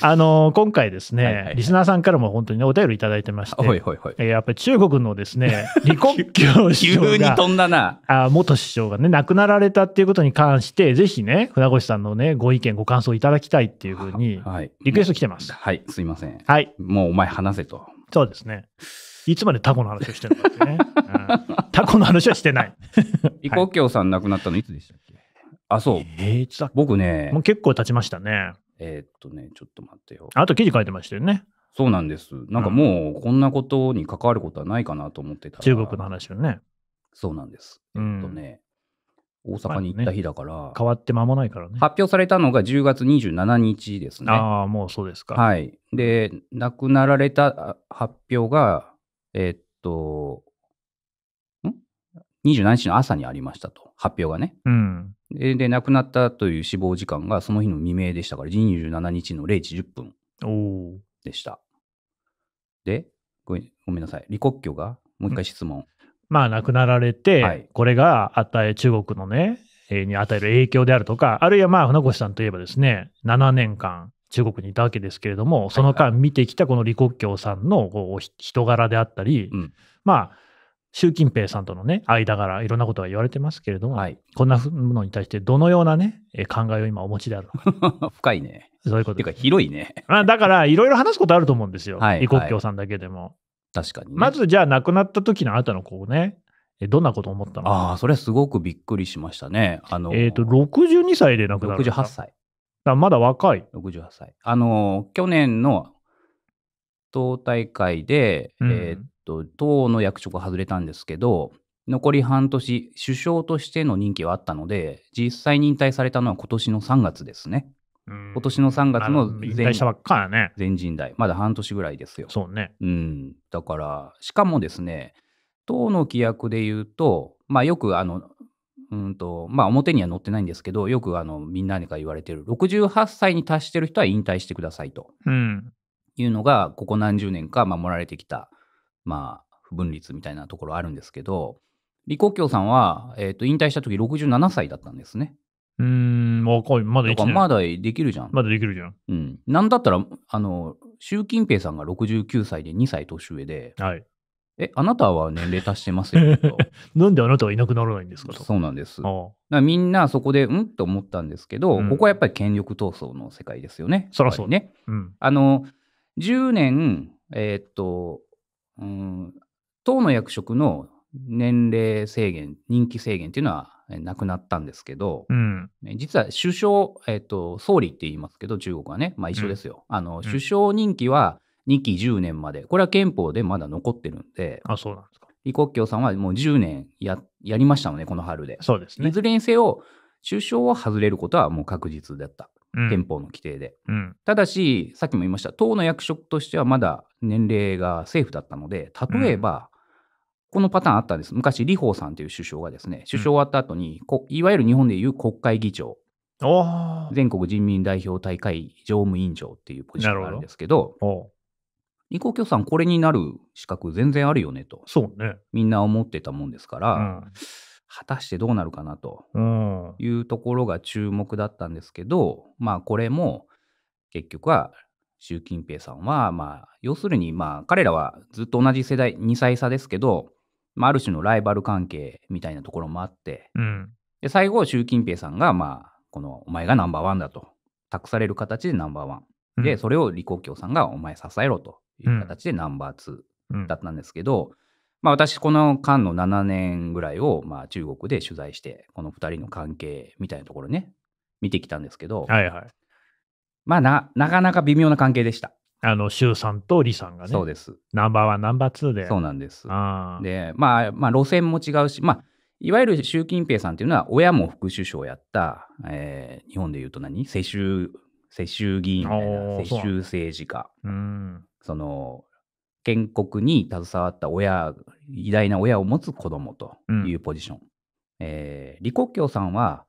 あの、今回ですね、リスナーさんからも本当にね、お便りいただいてまして、はいはいはい、えやっぱり中国のですね、李克強首相が、急に飛んだな。あ元首相がね、亡くなられたっていうことに関して、ぜひね、船越さんのね、ご意見、ご感想いただきたいっていうふうに、リクエスト来てます、はい。はい、すいません。はい。もうお前話せと。そうですね。いつまでタコの話をしてるのかってねうん。タコの話はしてない。李克強さん亡くなったのいつでしたっけあ、そう。えー、僕ね。もう結構経ちましたね。えー、っとね、ちょっと待ってよ。あと記事書いてましたよね。そうなんです。なんかもう、こんなことに関わることはないかなと思ってた、うん、中国の話よね。そうなんです。えー、っとね、うん、大阪に行った日だから、ね、変わって間もないからね。発表されたのが10月27日ですね。ああ、もうそうですか。はい。で、亡くなられた発表が、えー、っと、ん ?27 日の朝にありましたと、発表がね。うん。で、亡くなったという死亡時間がその日の未明でしたから、27日の0時10分でした。でご、ごめんなさい、李克強がもう一回質問。まあ、亡くなられて、はい、これが与え、中国のね、に与える影響であるとか、あるいはまあ、船越さんといえばですね、7年間、中国にいたわけですけれども、その間見てきたこの李克強さんのこう人柄であったり、うん、まあ、習近平さんとのね、間柄、いろんなことが言われてますけれども、はい、こんなものに対してどのようなね、考えを今お持ちであるのか。深いね。そういうこと、ね。ていうか広いね。あだから、いろいろ話すことあると思うんですよ。はい、李克強さんだけでも。はい、確かに、ね、まず、じゃあ亡くなった時のあなたのこうね、どんなこと思ったのああ、それはすごくびっくりしましたね。あのー、えっ、と、62歳で亡くなった。68歳。だまだ若い。68歳。あのー、去年の党大会で、うん、えっと、党の役職外れたんですけど、残り半年、首相としての任期はあったので、実際に引退されたのは今年の3月ですね。今年の3月の前の、ね、前人代、まだ半年ぐらいですよ。そうね。うん。だから、しかもですね、党の規約で言うと、まあよくあの、うんと、まあ表には載ってないんですけど、よくあの、みんなにか言われてる、68歳に達してる人は引退してくださいと。うん。いうのが、ここ何十年か守られてきたまあ、不分立みたいなところあるんですけど、李克強さんは、えーと、引退した時67歳だったんですね。うん、若い、まだまだできるじゃん。まだできるじゃん。うん。なんだったら、あの、習近平さんが69歳で2歳年上で、はい。え、あなたは年齢足してますよ なんであなたはいなくならないんですかと。そうなんです。みんなそこで、うんと思ったんですけど、うん、ここはやっぱり権力闘争の世界ですよね。そらそうね。うん、あの、10年、えー、っと、うん、党の役職の年齢制限、任期制限っていうのはなくなったんですけど、うん、実は首相、えっ、ー、と、総理って言いますけど、中国はね、まあ一緒ですよ。うん、あの、首相任期は2期10年まで、これは憲法でまだ残ってるんで、あ、そうなんですか。李克強さんはもう10年ややりましたのね、この春で。そうですね。いずれにせよ、首相は外れることはもう確実だった。憲法の規定で、うん、ただしさっきも言いました党の役職としてはまだ年齢が政府だったので例えば、このパターンあったんです昔李鵬さんという首相がですね首相終わった後にいわゆる日本でいう国会議長全国人民代表大会常務委員長っていうポジションがあるんですけど李鵬強さんこれになる資格全然あるよねとそうねみんな思ってたもんですから、うん果たしてどうなるかなというところが注目だったんですけど、まあこれも結局は習近平さんは、まあ、要するに、まあ、彼らはずっと同じ世代、2歳差ですけど、まあ、ある種のライバル関係みたいなところもあって、うん、で最後、習近平さんが、まあ、この、お前がナンバーワンだと、託される形でナンバーワン。うん、で、それを李克強さんが、お前支えろという形でナンバーツーだったんですけど、うんまあ、私、この間の7年ぐらいを、まあ、中国で取材して、この2人の関係みたいなところね、見てきたんですけど、はいはい。まあな、なかなか微妙な関係でした。あの、周さんと李さんがね。そうです。ナンバーワン、ナンバーツーで。そうなんです。で、まあ、まあ、路線も違うし、まあ、いわゆる習近平さんっていうのは、親も副首相をやった、えー、日本でいうと何世襲、世襲議員みたいな、世襲政治家。うん。その、建国に携わった親、偉大な親を持つ子供というポジション。うん、えー、李克強さんは、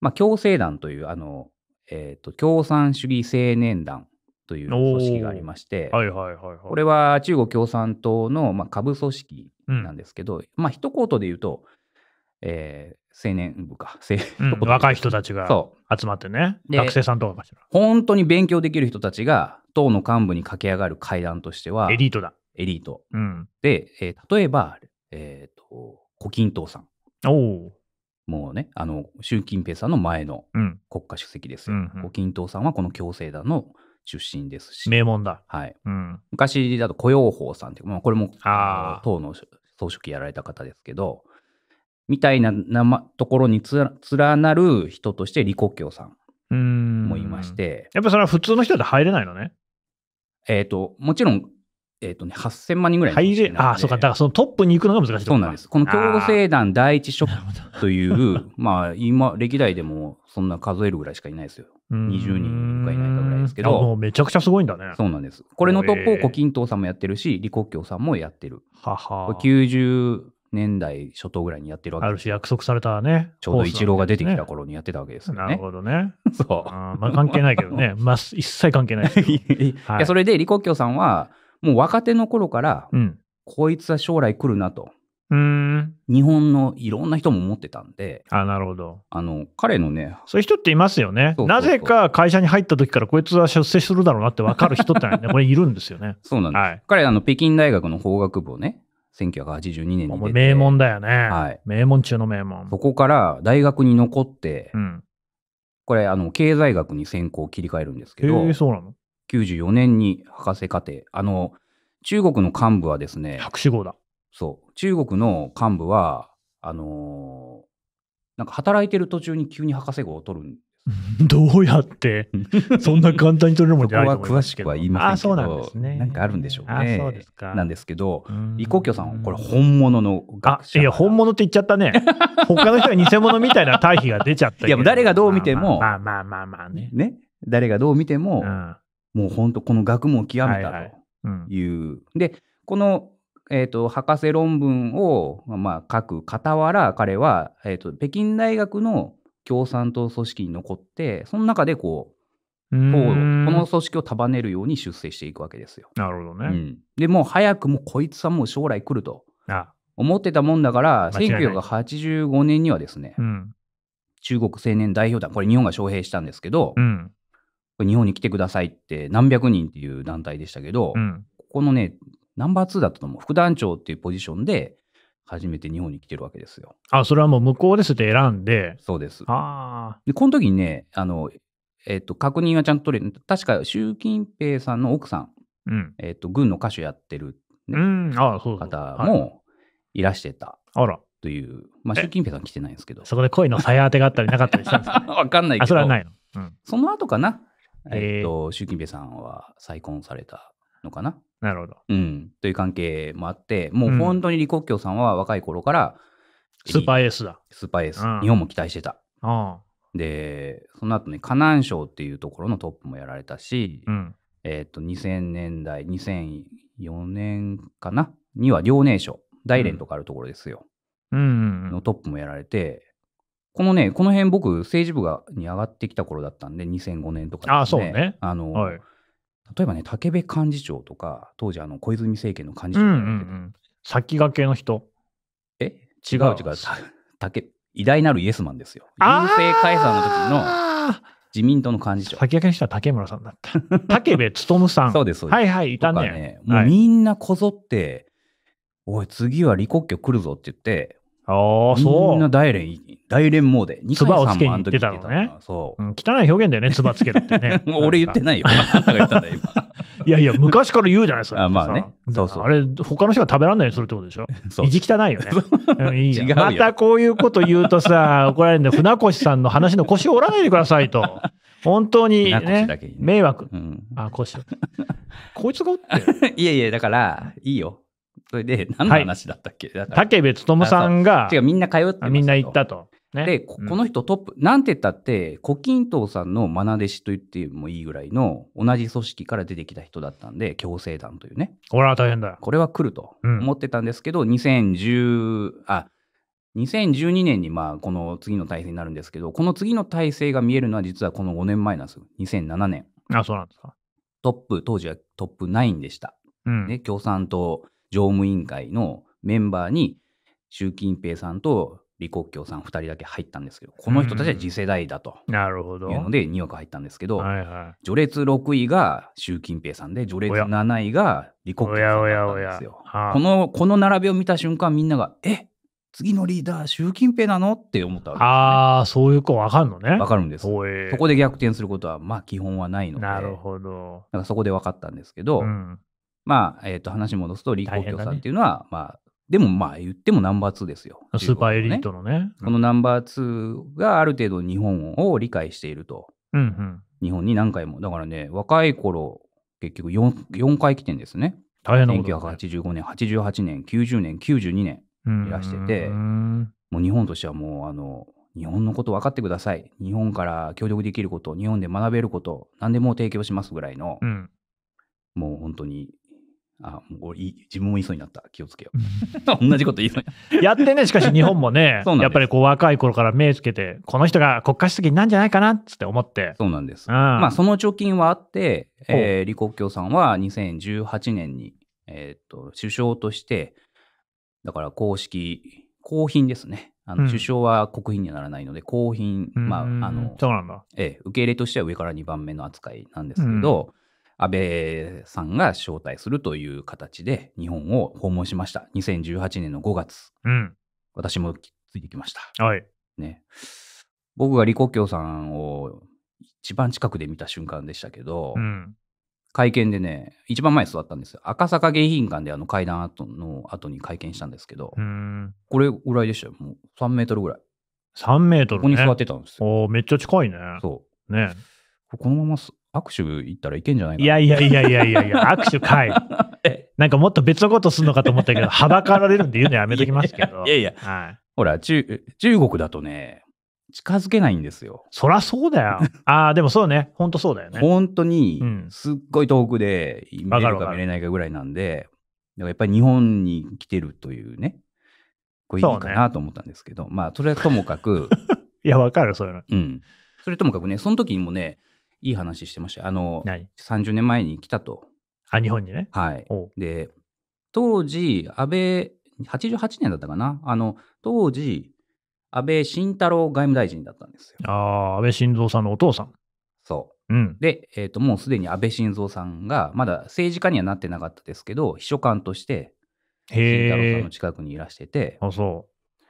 まあ、共生団という、あの、えっ、ー、と、共産主義青年団という組織がありまして、はいはいはいはい、これは中国共産党の、まあ、下部組織なんですけど、うん、まあ、一言で言うと、えー、青年部か、うん、若い人たちが集まってね、学生さんとかかしら。本当に勉強できる人たちが、党の幹部に駆け上がる会談としては、エリートだ。エリート。うん、で、えー、例えば、えー、と、胡錦涛さん。おお。もうね、あの、習近平さんの前の国家主席ですよ。うんうん胡錦涛さんはこの共生団の出身ですし。名門だ。はい。うん、昔だと、胡用法さんっていう、まあ、これも党の総書記やられた方ですけど、みたいなところに連なる人として李克強さんもいまして。やっぱそれは普通の人で入れないのね。えっ、と、もちろん、えっ、ー、とね、8000万人ぐらい入れああ、そうか、だからそのトップに行くのが難しいそうなんです。この共生団第一ショッという、まあ、今、歴代でもそんな数えるぐらいしかいないですよ。20人がいないかぐらいですけど。もうめちゃくちゃすごいんだね。そうなんです。これのトップを胡錦涛さんもやってるし、李克強さんもやってる。はは。90年代初頭ぐらいにやってるわけある種約束されたね。ちょうど一郎が出てきた頃にやってたわけですよね。なるほどね。そう。あまあ関係ないけどね。まあ一切関係ないはい、いそれで李克強さんは、もう若手の頃から、うん、こいつは将来来るなと。うん日本のいろんな人も思ってたんで、あなるほどあの彼のね、そういう人っていますよねそうそうそう、なぜか会社に入った時から、こいつは出世するだろうなって分かる人って、ね、これ、いるんですよね。そうなんです、はい、彼あの、北京大学の法学部をね、1982年に出て。名門だよね。はい。名門中の名門。そこから大学に残って、うん、これ、あの、経済学に専攻を切り替えるんですけど、えー、そうなの ?94 年に博士課程。あの、中国の幹部はですね、博士号だ。そう。中国の幹部は、あのー、なんか働いてる途中に急に博士号を取るん どうやって、そんな簡単に取れるもんじゃないとこは詳しくは言いませんけど、あそうなんですね。なんかあるんでしょうね。あそうですか。なんですけど、李克強さん、これ本物の学者。いや、本物って言っちゃったね。他の人は偽物みたいな対比が出ちゃったいや、誰がどう見ても、まあまあまあまあね。ね。誰がどう見ても、もう本当この学問を極めたという。で、このえーと、博士論文を、まあ、書く傍ら彼は、えーと北京大学の共産党組織に残ってその中でこうこの組織を束ねるように出世していくわけですよ。なるほどね。うん、でもう早くもこいつはもう将来来ると思ってたもんだから1985年にはですね、うん、中国青年代表団これ日本が招聘したんですけど、うん、日本に来てくださいって何百人っていう団体でしたけど、ここのねナンバー2だったと思う副団長っていうポジションで初めて日本に来てるわけですよ。あ、それはもう向こうですって選んで。そうです。ああ。で、この時にね、あの、えっ、ー、と、確認はちゃんと取れる。確か、習近平さんの奥さん、うん、えっ、ー、と、軍の歌手やってる、ね、うんあそう方もいらしてた。あら。という、まあ、習近平さん来てないんですけど。そこで恋のや当てがあったりなかったりしたんですか、わかんないけど。それはないの。うん、その後かな、えっ、ー、と、習近平さんは再婚されたのかな。なるほど。うん。という関係もあって、もう本当に李克強さんは若い頃から、うん、スーパーエースだ。スーパーエース。うん、日本も期待してた。で、その後ね、河南省っていうところのトップもやられたし、うん、えっ、と、2000年代、2004年かなには遼寧省、大連とかあるところですよ。うん、のトップもやられて、このね、この辺僕、政治部がに上がってきた頃だったんで、2005年とか、ね、ああ、そうね。あの、はい例えばね、武部幹事長とか、当時あの小泉政権の幹事長、うんうんうん、先駆けの人。え違う違う。武偉大なるイエスマンですよ。郵政解散の時の自民党の幹事長。先駆けの人は竹村さんだった。武 部勉さん。そうです、そうです。はいはい、いたね。ねもうみんなこぞって、はい、おい、次は李克強来るぞって言って、ああ、そう。みんな大連、大連モーデ。つばをつけに行ってたのね。そう、うん。汚い表現だよね、つばつけるってね。俺言ってないよ。あんたが言ったんだよ、今。いやいや、昔から言うじゃないですか。あまあね。そうそう。あれ、他の人が食べられないようにするってことでしょ。意地汚いよね。いいよ またこういうこと言うとさ、怒られるんで、船越さんの話の腰を折らないでくださいと。本当に、ね、ね迷惑。うん、あ、腰。こいつがおって。いやいや、だから、いいよ。それで、何の話だったっけ、はい、武部勉さんが、違う、みんな通ってみんな行ったと。ね、で、この人トップ、うん、なんて言ったって、胡錦涛さんの愛弟子と言ってもいいぐらいの、同じ組織から出てきた人だったんで、共生団というね。これは大変だこれは来ると思ってたんですけど、2010、あ、2012年にまあこの次の体制になるんですけど、この次の体制が見えるのは実はこの5年前なんですよ。2007年。あ、そうなんですか。トップ、当時はトップ9でした。うん、で、共産党、常務委員会のメンバーに習近平さんと李克強さん2人だけ入ったんですけどこの人たちは次世代だと、なるほどいうので2億入ったんですけど、はいはい、序列6位が習近平さんで序列7位が李克強さんなんですよ。はこのこの並びを見た瞬間みんなが「え次のリーダー習近平なの?」って思ったわけです、ね、ああそういう子分かるのね。分かるんです。そこで逆転することはまあ基本はないのでなるほどだからそこで分かったんですけど、うん、まあ、えー、と、話戻すと、李克強さんっていうのは、ね、まあ、でもまあ言ってもナンバー2ですよ。スーパーエリートのね。このナンバー2がある程度日本を理解していると。うんうん、日本に何回も。だからね、若い頃、結局 4, 4回来てんですね。大変なこと、ね。1985年、88年、90年、92年いらしてて、もう日本としてはもう、あの、日本のこと分かってください。日本から協力できること、日本で学べること、何でも提供しますぐらいの、うん、もう本当にあ、もう自分も言いそうになった。気をつけよう。同じこと言いそうにやってね、しかし日本もね、やっぱりこう若い頃から目つけて、この人が国家主席になんじゃないかなって思って。そうなんです。うん、まあ、その貯金はあって、えー、李克強さんは2018年に、えー、っと、首相として、だから公式、公品ですね。あの、首相は国賓にはならないので、公賓、まあ、あの、そうなんだ。ええ、受け入れとしては上から2番目の扱いなんですけど、うん安倍さんが招待するという形で日本を訪問しました。2018年の5月。うん、私もついてきました。はい。ね。僕が李克強さんを一番近くで見た瞬間でしたけど、うん、会見でね、一番前座ったんですよ。赤坂迎賓館であの会談後の後に会見したんですけど、これぐらいでしたよ。もう3メートルぐらい。3メートル、ね、ここに座ってたんですよ。めっちゃ近いね。そう。ね。このまま握手行ったらいけんじゃないかいやいやいやいやいやいや、握手かい。なんかもっと別のことすんのかと思ったけど、はばかられるんで言うのやめときますけど。いやいや、はい、ほら中、中国だとね、近づけないんですよ。そらそうだよ。ああ、でもそうね、ほんとそうだよね。本当に、すっごい遠くで見れるか見れないかぐらいなんで、でもやっぱり日本に来てるというね、これいいかなと思ったんですけど、ね、まあ、それはともかく。いや、わかる、そういうの。うん。それともかくね、その時にもね、いい話してました。あの、30年前に来たと。あ、日本にね。はい。で、当時、安倍、88年だったかな。あの、当時、安倍晋太郎外務大臣だったんですよ。ああ、安倍晋三さんのお父さん。そう。うん、で、えーと、もうすでに安倍晋三さんが、まだ政治家にはなってなかったですけど、秘書官として、晋太郎さんの近くにいらしてて、あそう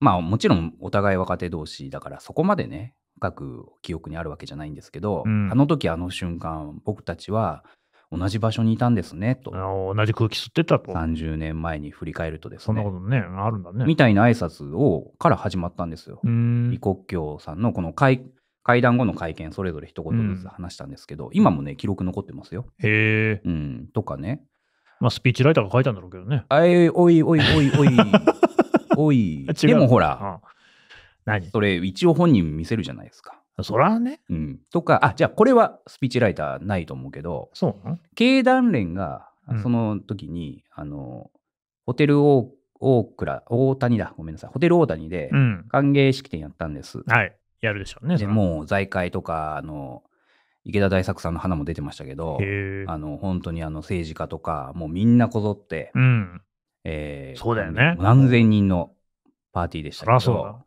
まあ、もちろんお互い若手同士だから、そこまでね、深く記憶にあるわけじゃないんですけど、うん、あの時あの瞬間僕たちは同じ場所にいたんですねと同じ空気吸ってたと30年前に振り返るとですねそんなことねあるんだねみたいな挨拶をから始まったんですよ李克強さんのこの会会談後の会見それぞれ一言ずつ話したんですけど、うん、今もね記録残ってますよへえ、うん、とかねまあスピーチライターが書いたんだろうけどねあいおいおいおいおいおい でもほら、うん何それ一応本人見せるじゃないですか。そらね。うん。とか、あ、じゃあこれはスピーチライターないと思うけど、そう経団連が、その時に、うん、あの、ホテルオオーークラ、大谷だ、ごめんなさい。ホテル大谷で、歓迎式典やったんです。うん、はい。やるでしょうね。でもう、財界とか、あの、池田大作さんの花も出てましたけど、あの、本当にあの、政治家とか、もうみんなこぞって、うん。えー、そうだよね。何千人のパーティーでしたけど、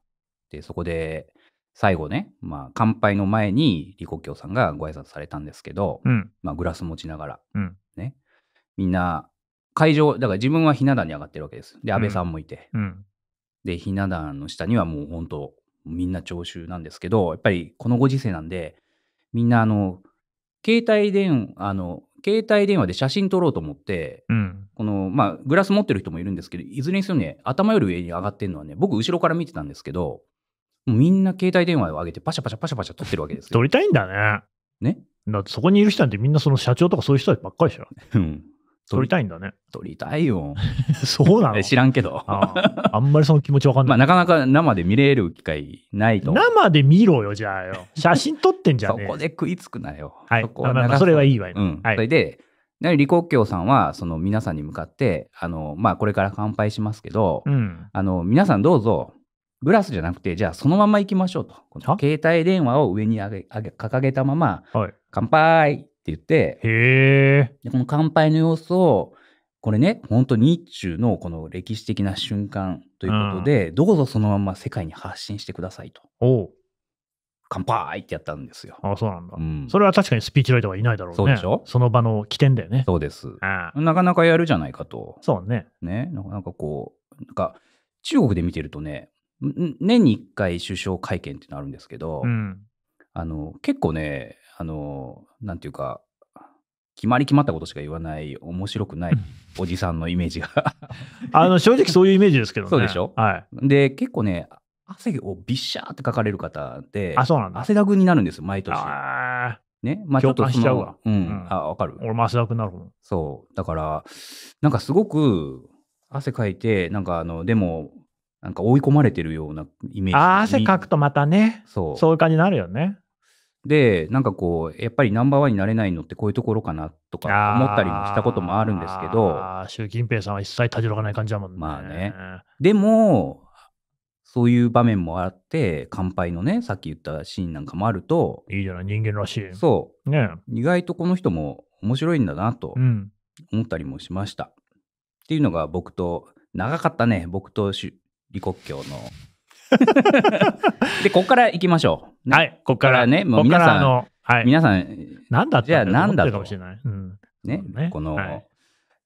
で、そこで、最後ね、まあ、乾杯の前に李克強さんがご挨拶されたんですけど、うん、まあ、グラス持ちながら、うん、ね、みんな会場だから自分はひな壇に上がってるわけですで安倍さんもいて、うん、でひな壇の下にはもう本当みんな聴衆なんですけどやっぱりこのご時世なんでみんなあの携帯電あの携帯電話で写真撮ろうと思って、うん、このまあグラス持ってる人もいるんですけどいずれにせよね頭より上に上がってるのはね僕後ろから見てたんですけどみんな携帯電話を上げてパシャパシャパシャパシャ撮ってるわけですよ。撮りたいんだね。ねだってそこにいる人なんてみんなその社長とかそういう人ばっかりでしょ。うん撮りたいんだね。撮りたいよ。そうなの知らんけどあ。あんまりその気持ちわかんない。まあ、なかなか生で見れる機会ないと。生で見ろよ、じゃあよ。写真撮ってんじゃん、ね。そこで食いつくなよ。はい。そこは、まあ、それはいいわよ、うん。はい、それで、李克強さんは、その皆さんに向かって、あの、まあ、これから乾杯しますけど、うん、あの、皆さんどうぞ、ブラスじゃなくて、じゃあそのまま行きましょうと。携帯電話を上に上げ上げ掲げたまま、はい、乾杯って言って、へでこの乾杯の様子を、これね、本当日中のこの歴史的な瞬間ということで、うん、どうぞそのまま世界に発信してくださいと。お乾杯ってやったんですよ。ああそうなんだ、うん、それは確かにスピーチライターはいないだろうね。そうでしょその場の起点だよね。そうです。なかなかやるじゃないかと。そうね。ね、なんかこう、なんか中国で見てるとね、年に1回首相会見っていうのあるんですけど、うん、あの結構ねあのなんていうか決まり決まったことしか言わない面白くないおじさんのイメージが あの正直そういうイメージですけどねそうでしょ、はい、で結構ね汗をびっしゃーって書かれる方であそうなんだ汗だくになるんです毎年あね、まあ、ちょっとしちゃうわ。うん。うん、あ、わかる。俺も汗だくなるもん。そう。だから、なんかすごく汗かいて、なんかあの、でも、なんか追い込まれてるようなイメージ。ああ、汗かくとまたね。そう。そういう感じになるよね。で、なんかこう、やっぱりナンバーワンになれないのってこういうところかなとか思ったりもしたこともあるんですけど。習近平さんは一切立ち退かない感じだもんね。まあね。でも、そういう場面もあって、乾杯のね、さっき言ったシーンなんかもあると。いいじゃない、人間らしい。そう。ね。意外とこの人も面白いんだなと思ったりもしました。うん、っていうのが僕と、長かったね、僕とし李克強の。で、ここから行きましょう。ね、はい、ここからね、もう皆さん、はい、皆さん、なんだじゃあなんだと。うん、ね、ね、この、はい、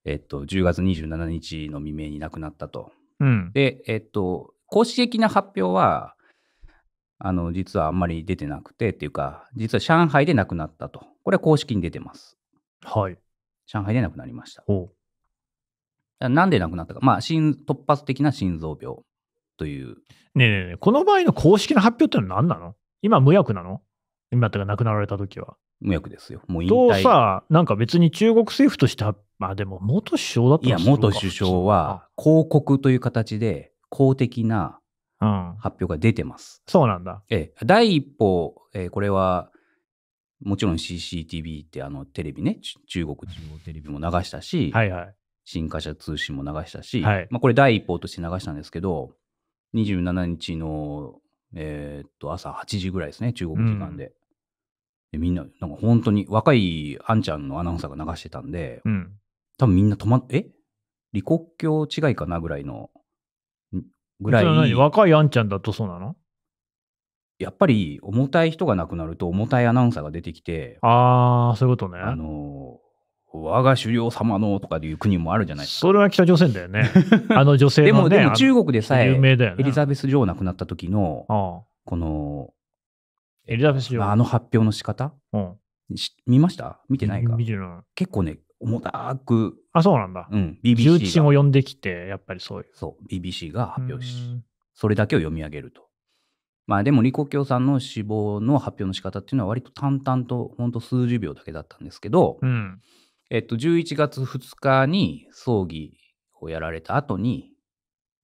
えっと、10月27日の未明に亡くなったと。うん、で、えっと、公式的な発表は、あの、実はあんまり出てなくてっていうか、実は上海で亡くなったと。これは公式に出てます。はい。上海で亡くなりました。なんで亡くなったか。まあ、突発的な心臓病。という。ねえねえねえ、この場合の公式の発表ってのは何なの今無役なの今ってか亡くなられた時は。無役ですよ。もう引退。とさ、なんか別に中国政府としては、まあでも元首相だったいや、元首相は広告という形で公的な発表が出てます。うん、そうなんだ。ええ、第一歩、えー、これは、もちろん CCTV ってあのテレビね、中国中央テレビも流したし、はいはい、新華社通信も流したし、はい、まあ、これ第一報として流したんですけど、27日の、えー、っと、朝8時ぐらいですね、中国時間で。うん、でみんな、なんか本当に若いあんちゃんのアナウンサーが流してたんで、うん、多分みんな止まっ、え李克強違いかなぐらいの、ぐらい。若いあんちゃんだとそうなのやっぱり重たい人が亡くなると重たいアナウンサーが出てきて、ああ、そういうことね。あの我が首領様のとかいう国もあるじゃないですか。それは北朝鮮だよね。あの女性、ね、でも、でも中国でさえ、ね、エリザベス女王亡くなった時の、ああこの、エリザベス女王。あの発表の仕方、うん、見ました見てないか見てない。結構ね、重たく。あ、そうなんだ。うん。BBC 重鎮を呼んできて、やっぱりそういう。そう。BBC が発表し、それだけを読み上げると。まあでも李克強さんの死亡の発表の仕方っていうのは割と淡々と、ほんと数十秒だけだったんですけど、うんえっと、11月2日に葬儀をやられた後に、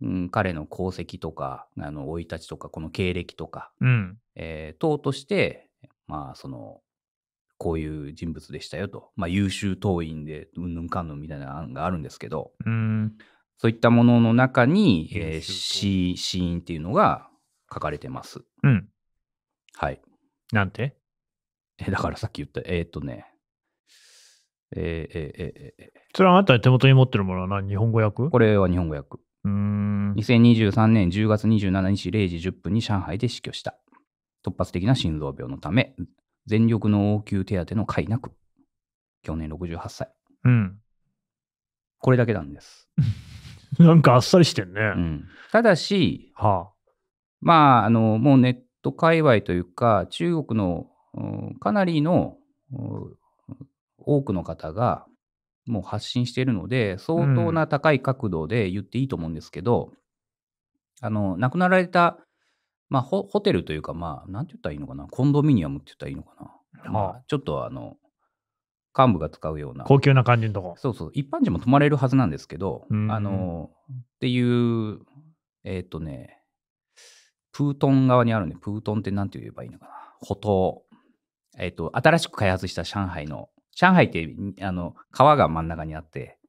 うん、彼の功績とか、あの、生い立ちとか、この経歴とか、うん、えー、党として、まあ、その、こういう人物でしたよと、まあ、優秀党員で、うんぬんかんぬんみたいな案があるんですけど、うん、そういったものの中に、えー、死死因っていうのが書かれてます。うん。はい。なんてえ、だからさっき言った、えー、っとね、えー、えー、えー、えそれはあなたに手元に持ってるものは何日本語訳これは日本語訳。うん。2023年10月27日0時10分に上海で死去した。突発的な心臓病のため、全力の応急手当の甲斐なく。去年68歳。うん。これだけなんです。なんかあっさりしてんね。うん、ただし、はあ、まあ、あの、もうネット界隈というか、中国のかなりの多くの方がもう発信しているので、相当な高い角度で言っていいと思うんですけど、うん、あの、亡くなられた、まあホ、ホテルというか、まあ、なんて言ったらいいのかな、コンドミニアムって言ったらいいのかな。まあ、ちょっとあの、幹部が使うような。高級な感じのとこ。そうそう、一般人も泊まれるはずなんですけど、うんあの、っていう、えー、っ、とね、プートン側にあるんで、プートンって何て言えばいいのかな。歩道えっ、と、新しく開発した上海の上海ってあの川が真ん中にあって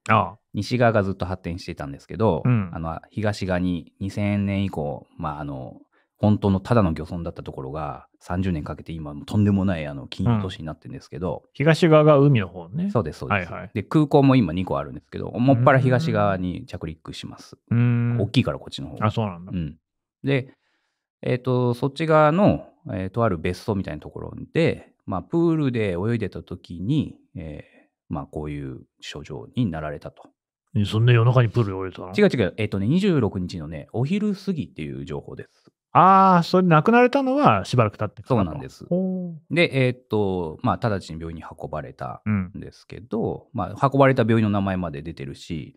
西側がずっと発展してたんですけど、うん、あの東側に2000年以降、まあ、あの本当のただの漁村だったところが30年かけて今とんでもないあの金融都市になってるんですけど、うん、東側が海の方ねそうですそうです、はいはい、で空港も今2個あるんですけどもっぱら東側に着陸します大きいからこっちの方あそうなんだ、うん、でえっ、ー、とそっち側の、えー、とある別荘みたいなところでまあ、プールで泳いでた時に、えー、まあ、こういう症状になられたと。そんな夜中にプールで泳いでたの違う違う、えっ、ー、とね、26日のね、お昼過ぎっていう情報です。ああ、それ亡くなれたのはしばらく経ってからそうなんです。で、えー、っと、まあ、直ちに病院に運ばれたんですけど、うん、まあ、運ばれた病院の名前まで出てるし、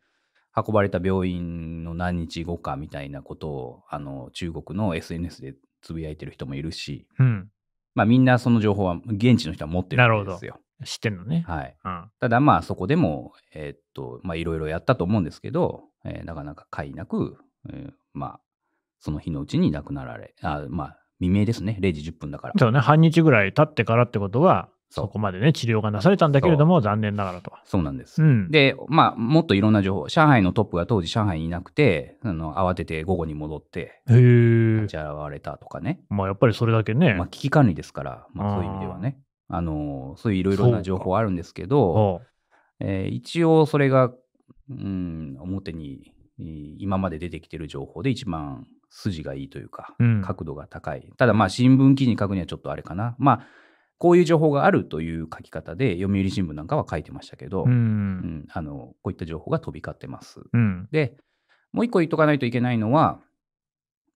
運ばれた病院の何日後かみたいなことを、あの、中国の SNS でつぶやいてる人もいるし、うん、まあみんなその情報は現地の人は持ってるんですよ。知ってんのね。はい。うん、ただまあそこでも、えー、っと、まあいろいろやったと思うんですけど、えー、なかなかいなく、えー、まあその日のうちに亡くなられ、あまあ未明ですね、0時10分だから。そうね、半日ぐらい経ってからってことは、そこまでね、治療がなされたんだけれども、残念ながらと。そうなんです。うん、で、まあ、もっといろんな情報、上海のトップが当時、上海にいなくて、あの慌てて午後に戻って、立ち現れたとかね。まあ、やっぱりそれだけね。まあ、危機管理ですから、まあ、そういう意味ではね。あのそういういろいろな情報あるんですけど、えー、一応それが、うん、表に、今まで出てきてる情報で一番筋がいいというか、うん、角度が高い。ただ、まあ、新聞記事に書くにはちょっとあれかな。まあこういう情報があるという書き方で読売新聞なんかは書いてましたけど、うん、うん、あのこういった情報が飛び交ってます。うん、でもう一個言っとかないといけないのは、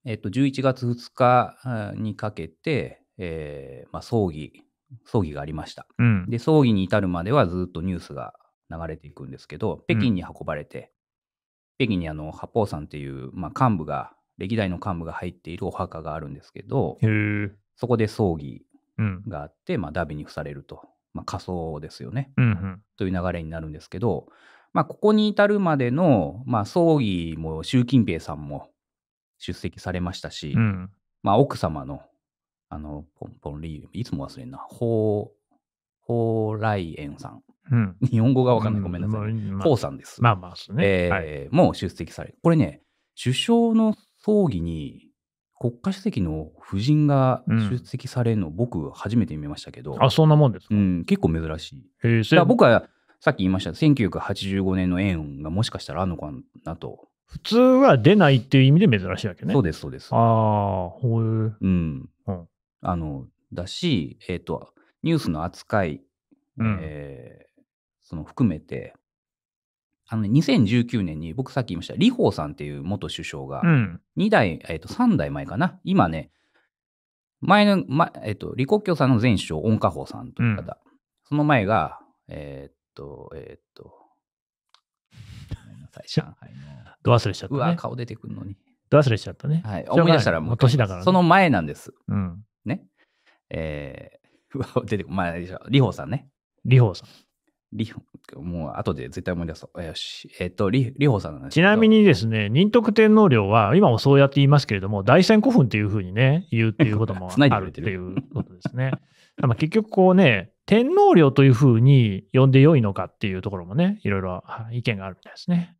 えっと、11月2日にかけて、えーまあ、葬儀葬儀がありました、うん、で葬儀に至るまではずっとニュースが流れていくんですけど北京に運ばれて、北京にあの八方山っていう、まあ、幹部が歴代の幹部が入っているお墓があるんですけどそこで葬儀があって、うん、まあ、ダビに付されると、まあ、仮想ですよね、うんうん、という流れになるんですけど、まあ、ここに至るまでの、まあ、葬儀も習近平さんも出席されましたし、うん、まあ、奥様のあのポンポンリーいつも忘れんなホ蓬ライさん、うん、日本語が分かんない、ごめんなさい、うん、まあ、さんです。まあまあですね、えーはい、もう出席されこれね首相の葬儀に国家主席の夫人が出席されるの、うん、僕初めて見ましたけどあそんなもんですか、うん、結構珍しい、僕はさっき言いました1985年の円がもしかしたらあるのかなと普通は出ないっていう意味で珍しいわけねそうですそうですああほえうん、うん、あのだしえっ、ー、とニュースの扱い、うん、えー、その含めてあの、ね、2019年に僕さっき言いました、李鵬さんっていう元首相が、2代、えっ、ー、と、3代前かな。今ね、前の、ま、えっ、ー、と、李克強さんの前首相、温家宝さんという方。うん、その前が、えー、っと、えー、っと、ごめんなさい、上海の。ド 忘れしちゃった、ね、うわ、顔出てくるのに。忘れしちゃったねうわ顔出てくるのにど忘れしちゃったねはい。思い出したらもう、年だから、ね、その前なんです。うん。ね。えー、うわ、出てこ、まあ、李鵬さんね。李鵬さん。リもう後で絶対思い出そう。よし。えっ、ー、と、リリホさんの話。ちなみにですね、仁徳天皇陵は、今もそうやって言いますけれども、大仙古墳っていうふうにね、言うっていうことも あるっていうことですね。ま結局こうね、天皇陵というふうに呼んでよいのかっていうところもね、いろいろ意見があるみたいですね。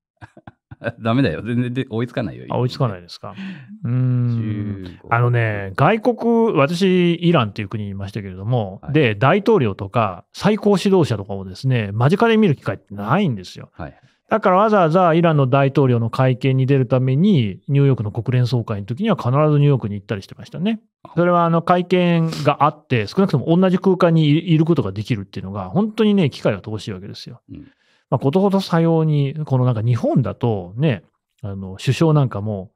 ダメだよ。全然で追いつかないよ。あ追いつかないですか。うん。あのね、外国、私、イランっていう国にいましたけれども、はい、で、大統領とか最高指導者とかをですね、間近で見る機会ってないんですよ。はい、だからわざわざイランの大統領の会見に出るために、ニューヨークの国連総会の時には必ずニューヨークに行ったりしてましたね。それはあの会見があって、少なくとも同じ空間にいることができるっていうのが、本当にね、機会が乏しいわけですよ。うんまあ、ことほどさように、このなんか日本だとね、あの、首相なんかも、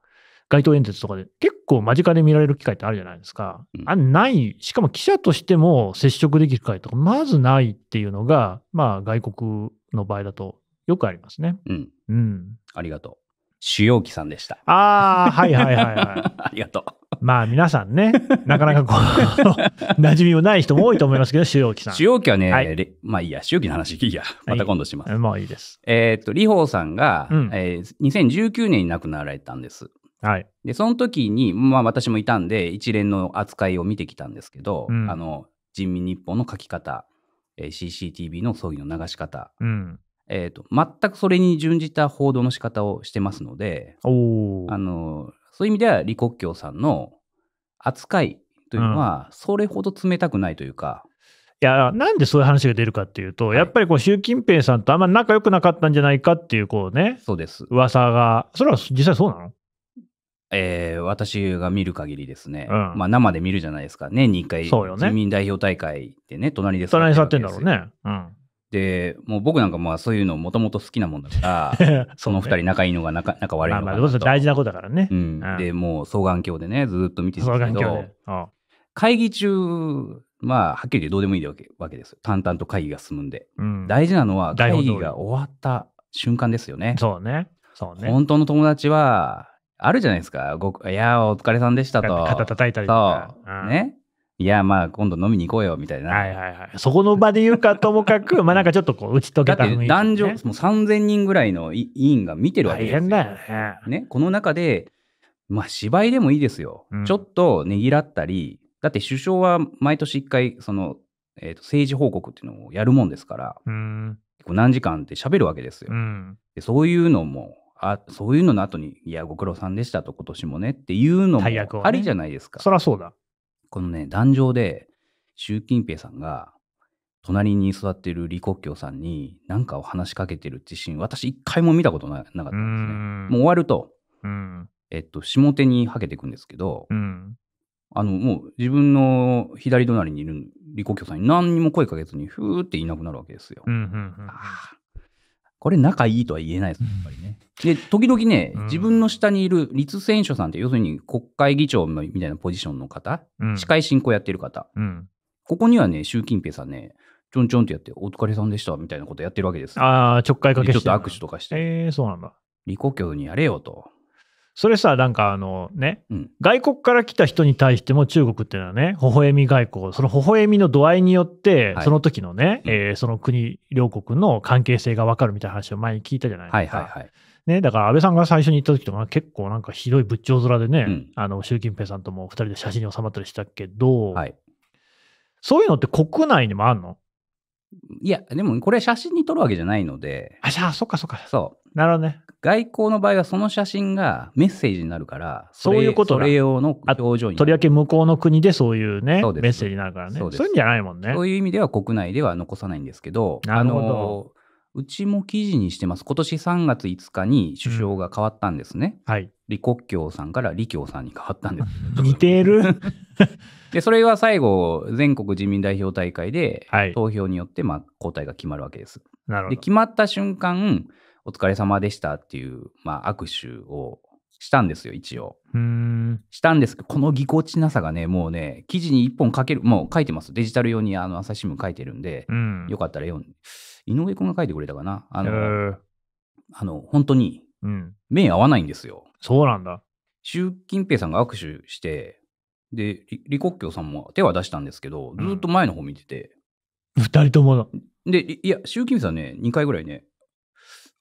街頭演説とかで結構間近で見られる機会ってあるじゃないですか。あない、しかも記者としても接触できる機会とか、まずないっていうのが、まあ外国の場合だとよくありますね。うん。うん。ありがとう。主要機さんでした。ああ、はいはいはいはい。ありがとう。まあ皆さんね、なかなかこう、馴染みもない人も多いと思いますけど、主要機さん。主要機はね、はい、まあいいや、主要機の話、いいや、また今度します。はい、もういいです。えー、っと、李鳳さんが、うん、えー、2019年に亡くなられたんです。はい。で、その時に、まあ私もいたんで、一連の扱いを見てきたんですけど、うん、あの、人民日報の書き方、えー、CCTV の葬儀の流し方、うんえーと、と全くそれに準じた報道の仕方をしてますのであのそういう意味では李克強さんの扱いというのは、それほど冷たくないというか、いや、なんでそういう話が出るかっていうと、はい、やっぱりこう習近平さんとあんまり仲良くなかったんじゃないかっていう、こうね、そうです噂が、それは実際そうなのえー、私が見る限りですね、うん、まあ、生で見るじゃないですか、年に1回、そうよね、人民代表大会でね、隣で座ってるん隣に座ってんだろうね。うん、で、もう僕なんかまあそういうのもともと好きなもんだから、その二人仲いいのが仲仲悪いのが。まあまあ、大事なことだからね。うん。うん、で、もう双眼鏡でね、ずっと見てたけど、双眼鏡で。会議中、まあ、はっきり言ってどうでもいいわけわけです。淡々と会議が進むんで。うん、大事なのは会議が終わった瞬間ですよね。そうね。そうね。本当の友達は、あるじゃないですか。ごいやお疲れさんでしたと。肩叩いたりとか。そう。ね。いや、まあ、今度飲みに行こうよ、みたいな。はいはいはい。そこの場で言うかともかく、まあなんかちょっとこう、打ち解けた雰囲気、ね、男女、もう3000人ぐらいの委員が見てるわけですよ。大変だよね。ね、この中で、まあ芝居でもいいですよ。うん、ちょっとねぎらったり、だって首相は毎年一回、その、えー、と政治報告っていうのをやるもんですから、うん、結構何時間って喋るわけですよ。うん、でそういうのもあそういうのの後に、いや、ご苦労さんでしたと、今年もねっていうのもありじゃないですか。ね、そりゃそうだ。このね、壇上で、習近平さんが、隣に座っている李克強さんに何かを話しかけてるってシーン、私一回も見たことななかったんですね。もう終わると、うん、えっと、下手にはけていくんですけど、うん、あの、もう自分の左隣にいる李克強さんに何にも声かけずに、ふーっていなくなるわけですよ。うんうんうん、これ仲いいとは言えないです、やっぱりね。で、時々ね、自分の下にいる立選書さんって、要するに国会議長のみたいなポジションの方、うん、司会進行やってる方、うん、ここにはね、習近平さんね、ちょんちょんってやって、お疲れさんでしたみたいなことやってるわけです。ああ、ちょっかいかけして。ちょっと握手とかして。ええー、そうなんだ。李克強にやれよと。それさ、なんかあのね、うん、外国から来た人に対しても中国っていうのはね、微笑み外交、その微笑みの度合いによって、はい、その時のね、うん、えー、その国、両国の関係性が分かるみたいな話を前に聞いたじゃないですか。はいはいはい、ね、だから安倍さんが最初に行った時とか、結構なんかひどい仏頂面でね、うん、あの習近平さんとも2人で写真に収まったりしたけど、はい、そういうのって国内にもあるのいや、でもこれ写真に撮るわけじゃないので。あ、じゃあ、そっかそっか。そう。なるほどね。外交の場合はその写真がメッセージになるから、そういうことそれ用の表情にとりわけ向こうの国でそういうね、うメッセージになるからねそう。そういうんじゃないもんね。そういう意味では国内では残さないんですけど、どあの、うちも記事にしてます。今年3月5日に首相が変わったんですね。うん、はい。李克強さんから李強さんに変わったんです。似てる で、それは最後、全国自民代表大会で、投票によって、まあ、交代が決まるわけです。なるほど。で、決まった瞬間、お疲れ様でしたっていう、まあ、握手をしたんですよ、一応。したんですけど、このぎこちなさがね、もうね、記事に1本書ける、もう書いてます。デジタル用にあの朝日新聞書いてるんで、うん、よかったら読んで。井上君が書いてくれたかな。あの、あの本当に、目合わないんですよ。うん、そうなんだ。習近平さんが握手して、で、李克強さんも手は出したんですけど、ずっと前の方見てて。うん、2人ともだ。で、いや、習近平さんね、2回ぐらいね、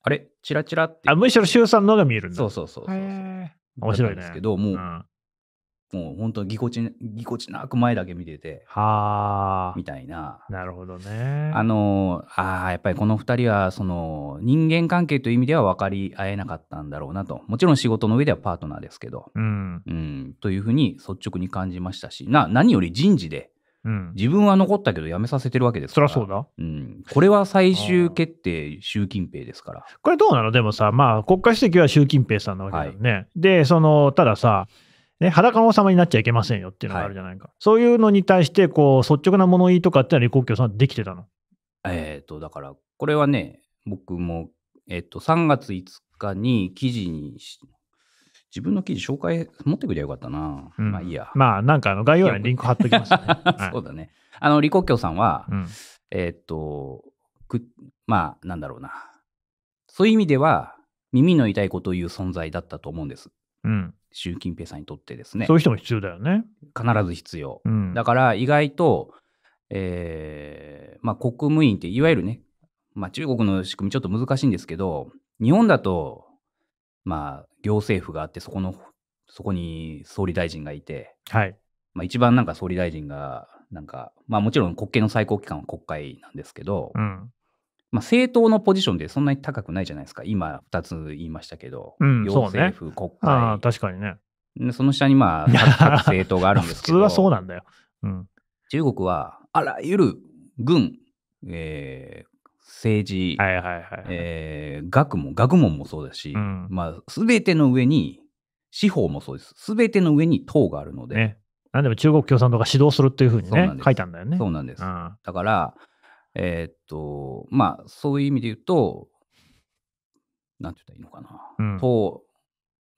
あれチラチラって。あ、むしろ周さんのが見えるんだ。そうそうそうそう。面白いね。ですけど、もう、うん、もう本当にぎこち、ぎこちなく前だけ見てて、はあ。みたいな。なるほどね。あの、ああ、やっぱりこの二人は、その、人間関係という意味では分かり合えなかったんだろうなと。もちろん仕事の上ではパートナーですけど、うん。うん、というふうに率直に感じましたし、な、何より人事で、うん、自分は残ったけど辞めさせてるわけですから。そりゃそうだ、うん。これは最終決定、習近平ですから。これどうなのでもさ、まあ、国家主席は習近平さんなわけだよね。はい、で、その、たださ、ね、裸の王様になっちゃいけませんよっていうのがあるじゃないか。はい、そういうのに対して、こう、率直な物言いとかってのは李克強さんできてたのえっ、と、だから、これはね、僕も、えっ、ー、と、3月5日に記事に自分の記事紹介持ってくりゃよかったな。うん、まあいいや。まあなんかあの概要欄にリンク貼っときましたね。そうだね。あの、李克強さんは、うん、えー、っとく、まあなんだろうな。そういう意味では耳の痛いことを言う存在だったと思うんです。うん、習近平さんにとってですね。そういう人も必要だよね。必ず必要。うん、だから意外と、えーまあ、国務院っていわゆるね、まあ、中国の仕組みちょっと難しいんですけど、日本だと、まあ、行政府があって、そこの、そこに総理大臣がいて、はい。まあ、一番なんか総理大臣が、なんか、まあもちろん国権の最高機関は国会なんですけど、うん、まあ、政党のポジションでそんなに高くないじゃないですか。今、2つ言いましたけど、うん、行政府、ね、国会。ああ、確かにね。その下にまあ、各政党があるんですけど。普通はそうなんだよ。うん、中国は、あらゆる軍、えー、政治、はいはいはいえー、学問、学問もそうだし、うん、まあ、すべての上に、司法もそうです。全ての上に党があるので。ね。なんでも中国共産党が指導するっていうふうにね、書いたんだよね。そうなんです。うん、だから、えー、っと、まあ、そういう意味で言うと、なんて言ったらいいのかな。うん、党、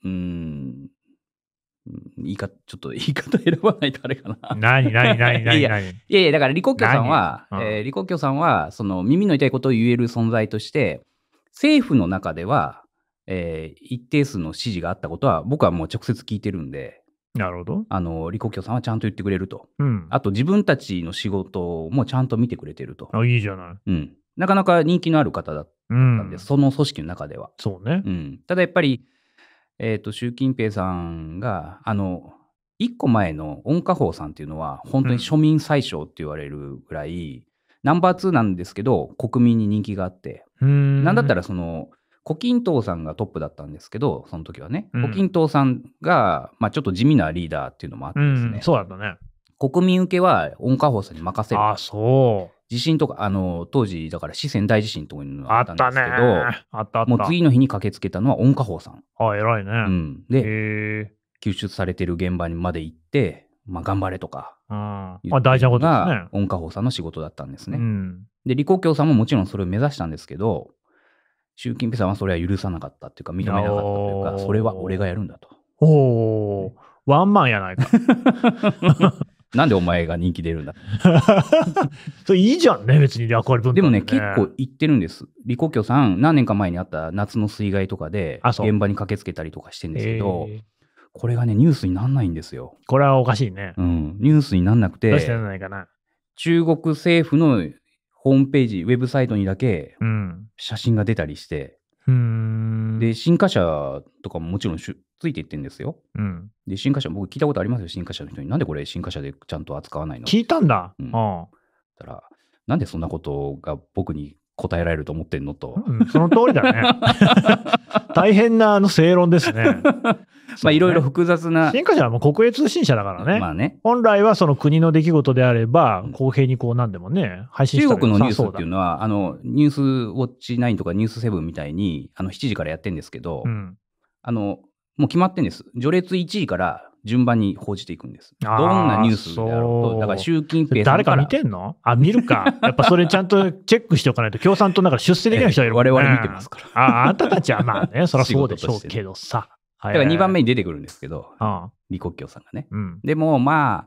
うん、言い方、ちょっと言い方選ばないとあれかな。何、何、何、何、いやいや、だから李克強さんは、うん、えー、李克強さんは、その耳の痛いことを言える存在として、政府の中では、えー、一定数の支持があったことは、僕はもう直接聞いてるんで、なるほど。あの、李克強さんはちゃんと言ってくれると。うん、あと、自分たちの仕事もちゃんと見てくれてると。あ、いいじゃない。うん。なかなか人気のある方だったんで、うん、その組織の中では。そうね。うん。ただやっぱり、えっ、ー、と、習近平さんが、あの、一個前の温家宝さんっていうのは、本当に庶民最小って言われるぐらい、うん、ナンバー2なんですけど、国民に人気があって、んなんだったらその、胡錦涛さんがトップだったんですけど、その時はね、胡錦涛さんが、まあ、ちょっと地味なリーダーっていうのもあってですね、うんうん、そうだったね。国民受けは温家宝さんに任せる。あ、そう。地震とか、あの、当時、だから四川大地震というのがあったんですけど、あったもう次の日に駆けつけたのは温家宝さん。ああ、偉いね。うん、で、救出されてる現場にまで行って、まあ、頑張れとか、あまあ、大事なことですね。音さんの仕事だったんですね。うん、で、李克強さんももちろんそれを目指したんですけど、習近平さんはそれは許さなかったっていうか、認めなかったというか、それは俺がやるんだと。おお、ワンマンやないか。なんでお前が人気出るんだ それいいじゃんね、別に役割分担、ね、でもね、結構行ってるんです。李克強さん、何年か前にあった夏の水害とかで、現場に駆けつけたりとかしてんですけど、これがね、ニュースになんないんですよ。これはおかしいね。うん、ニュースになんなくて、て中国政府のホームページ、ウェブサイトにだけ写真が出たりして、で、新華社とかももちろんついていってんですよ。うん、で、新華社、僕聞いたことありますよ、新華社の人に。なんでこれ、新華社でちゃんと扱わないの聞いたんだ。うん、ああだから、なんでそんなことが僕に答えられると思ってんのと。うん、その通りだね。大変なあの正論ですね。まあいろいろ複雑な。新華社はもう国営通信社だからね。まあね。本来はその国の出来事であれば、公平にこうなんでもね、配信中国のニュースっていうのは、あの、ニュースウォッチ9とかニュースセブンみたいに、あの、7時からやってんですけど、うん、あの、もう決まってんです。序列1位から順番に報じていくんです。どんなニュースであろうと、だから習近平誰か見てんのあ、見るか。やっぱそれちゃんと チェックしておかないと、共産党なんか出世できない人がいるもん、ね、我々見てますから。あ、あんたたちはまあね、そりゃそうでしょうけどさ。だから2番目に出てくるんですけど、あ李克強さんがね。うん、でもま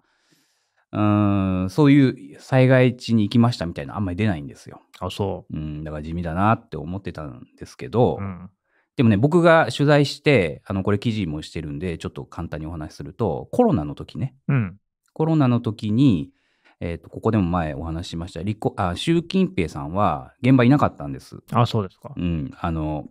あうん、そういう災害地に行きましたみたいなあんまり出ないんですよ。あ、そう。うん、だから地味だなって思ってたんですけど、うんでもね、僕が取材して、あの、これ記事もしてるんで、ちょっと簡単にお話しすると、コロナの時ね、うん、コロナの時に、えーと、ここでも前お話しました立候あ習近平さんは現場いなかったんです。あそうですか。うん、あの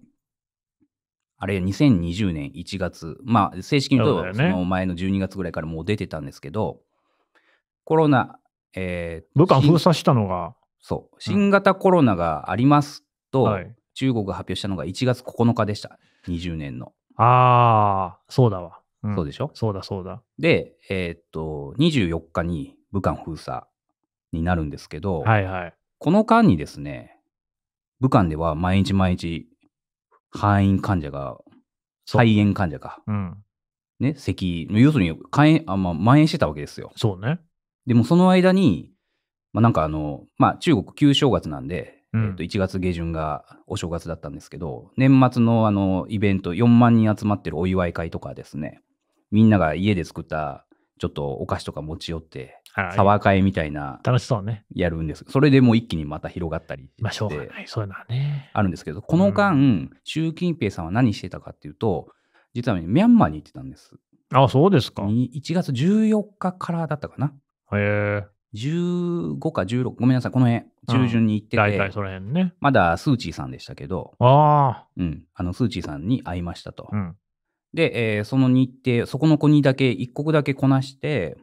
あれ2020年1月まあ正式に言うとその前の12月ぐらいからもう出てたんですけど、ね、コロナ、えー、武漢封鎖したのがそう新型コロナがありますと、はい、中国が発表したのが1月9日でした。20年の。ああ、そうだわ。うん、そうでしょそうだそうだ。で、えー、っと、24日に武漢封鎖になるんですけど、はいはい、この間にですね、武漢では毎日毎日、肺炎患者が、肺炎患者か、うん、ね、咳、要するに肝炎あ、まあ、蔓延してたわけですよ。そうね。でもその間に、まあ、なんかあの、まあ、中国旧正月なんで、えー、と1月下旬がお正月だったんですけど、年末のあのイベント4万人集まってるお祝い会とかですね、みんなが家で作ったちょっとお菓子とか持ち寄って、はい、サワー会みたいな、楽しそうね。やるんです。それでもう一気にまた広がったりして、まあ、しょうがない、そういうのはね。あるんですけど、この間、うん、習近平さんは何してたかっていうと、実は、ね、ミャンマーに行ってたんです。あ、そうですか。1月14日からだったかな。へえ。15か16、ごめんなさい、この辺、中旬に行ってて、うん、大体その辺ね。まだスーチーさんでしたけど、ああ。うん、あの、スーチーさんに会いましたと。うん、で、えー、その日程、そこの国だけ、一国だけこなして、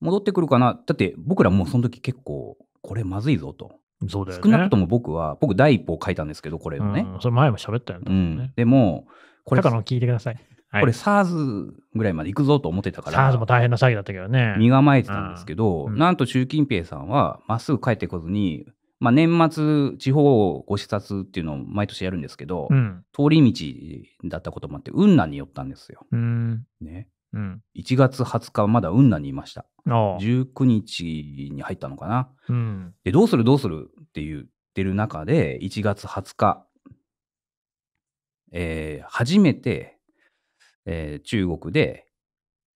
戻ってくるかな。だって、僕らもうその時結構、これまずいぞと。そうだよね。少なくとも僕は、僕第一歩を書いたんですけど、これをね。うん、それ前も喋ったよね。うん、でも、これ。だから聞いてください。はい、これ SARS ぐらいまで行くぞと思ってたから。SARS も大変な詐欺だったけどね。身構えてたんですけど、うん、なんと習近平さんはまっすぐ帰ってこずに、まあ、年末、地方ご視察っていうのを毎年やるんですけど、うん、通り道だったこともあって、雲南に寄ったんですよ。うんねうん、1月20日、まだ雲南にいました。19日に入ったのかな。うん、で、どうするどうするって言ってる中で、1月20日、えー、初めてえー、中国で、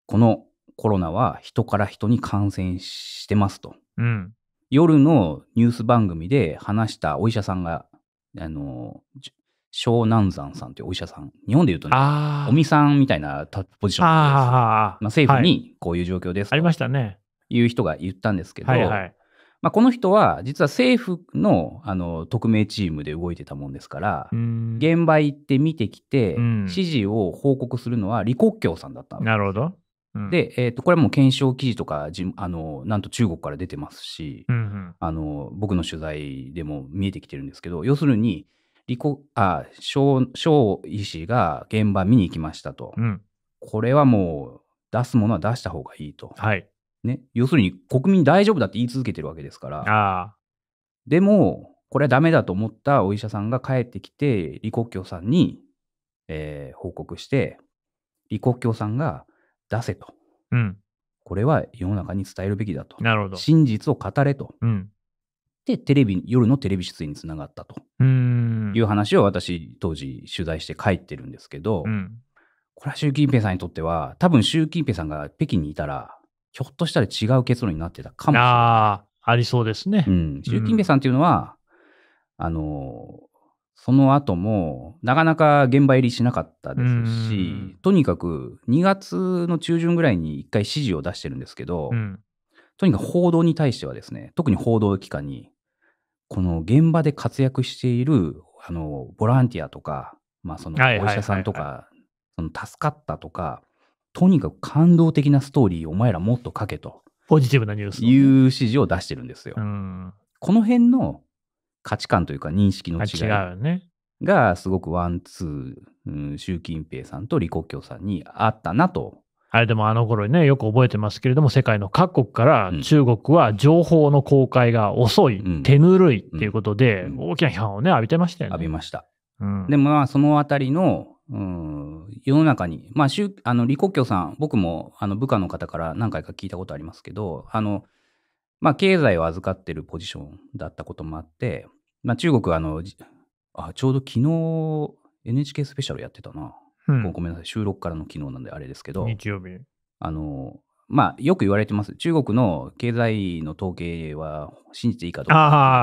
このコロナは人から人に感染してますと。うん、夜のニュース番組で話したお医者さんが、あの湘南山さんというお医者さん、日本で言うとね、尾身さんみたいなポジションです。まあ、政府にこういう状況です、はい、ありましたね。いう人が言ったんですけど、はいはい、まあ、この人は実は政府のあの特命チームで動いてたもんですから現場行って見てきて指示を報告するのは李克強さんだったなるほど、うん、で、えー、とこれはもう検証記事とかあのなんと中国から出てますし、うんうん、あの僕の取材でも見えてきてるんですけど要するに李克あ小小医師が現場見に行きましたと、うん、これはもう出すものは出した方がいいと。はいね、要するに国民大丈夫だって言い続けてるわけですから。でも、これはダメだと思ったお医者さんが帰ってきて、李克強さんに、えー、報告して、李克強さんが出せと、うん。これは世の中に伝えるべきだと。真実を語れと。うん、でテレビ、夜のテレビ出演につながったという話を私、当時取材して書いてるんですけど、うん、これは習近平さんにとっては、多分習近平さんが北京にいたら、ひょっとしたら違う結論になってたかもしれない。ああ、ありそうですね。うん。習近平さんっていうのは、うん、あの、その後も、なかなか現場入りしなかったですし、とにかく2月の中旬ぐらいに1回指示を出してるんですけど、うん、とにかく報道に対してはですね、特に報道機関に、この現場で活躍している、あの、ボランティアとか、まあ、そのお医者さんとか、助かったとか、とにかく感動的なストーリーをお前らもっと書けと。ポジティブなニュース、いう指示を出してるんですよ。この辺の価値観というか認識の違い。ね。がすごくワンツー、うん、習近平さんと李克強さんにあったなと。あれでもあの頃にね、よく覚えてますけれども、世界の各国から中国は情報の公開が遅い、うん、手ぬるいっていうことで、大きな批判をね、浴びてましたよね。浴びました。うん、でもまあ、そのあたりのうん、世の中に、まあ、あの李克強さん、僕もあの部下の方から何回か聞いたことありますけど、あのまあ、経済を預かってるポジションだったこともあって、まあ、中国はあのあ、ちょうど昨日 NHK スペシャルやってたな、うん、ごめんなさい、収録からの昨日なんであれですけど、日曜日。あのまあ、よく言われてます、中国の経済の統計は信じていいかどうか。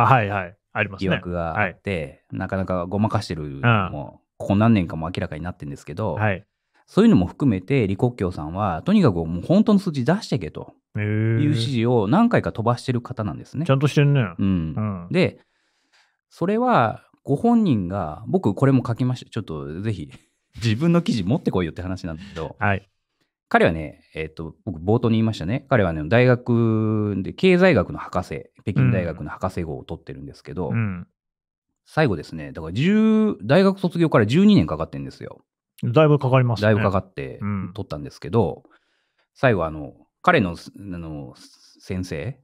あはいはい。あります、ね、疑惑があって、はい、なかなかごまかしてるのもここ何年かも明らかになってるんですけど、はい、そういうのも含めて李克強さんはとにかくもう本当の数字出していけという指示を何回か飛ばしてる方なんですね。ちゃんとしてんね。うん、うん、でそれはご本人が僕これも書きましたちょっとぜひ 自分の記事持ってこいよって話なんだけど、はい、彼はね、えっ、ー、と、僕冒頭に言いましたね。彼はね、大学で経済学の博士、北京大学の博士号を取ってるんですけど、うん、最後ですね、だから大学卒業から12年かかってんですよ。だいぶかかりますね。だいぶかかって取ったんですけど、うん、最後、あの、彼のあの先生、